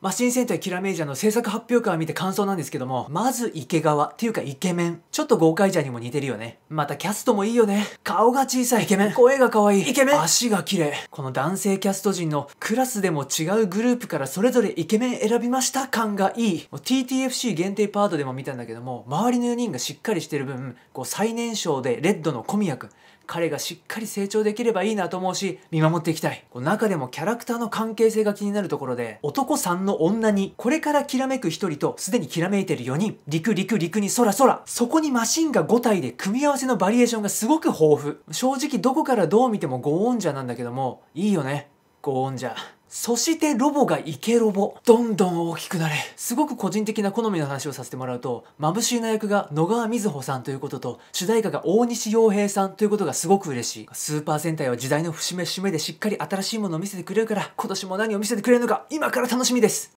まシ新戦隊キラメイジャーの制作発表会を見て感想なんですけども、まず池川っていうかイケメン。ちょっと豪快じゃにも似てるよね。またキャストもいいよね。顔が小さいイケメン。声が可愛いイケメン。足が綺麗。この男性キャスト陣のクラスでも違うグループからそれぞれイケメン選びました感がいい。TTFC 限定パートでも見たんだけども、周りの4人がしっかりしてる分、こう最年少でレッドの小宮くん。彼がしっかり成長できればいいなと思うし、見守っていきたい。こ中でもキャラクターの関係性が気になるところで、男さんの女に、これからきらめく一人と、すでにきらめいてる4人、陸陸陸に空空、そこにマシンが5体で組み合わせのバリエーションがすごく豊富。正直どこからどう見てもゴーオンジャなんだけども、いいよね、ゴーオンジャ。そしてロボがイケロボ。どんどん大きくなれ。すごく個人的な好みの話をさせてもらうと、眩しいな役が野川瑞穂さんということと、主題歌が大西洋平さんということがすごく嬉しい。スーパー戦隊は時代の節目節目でしっかり新しいものを見せてくれるから、今年も何を見せてくれるのか、今から楽しみです。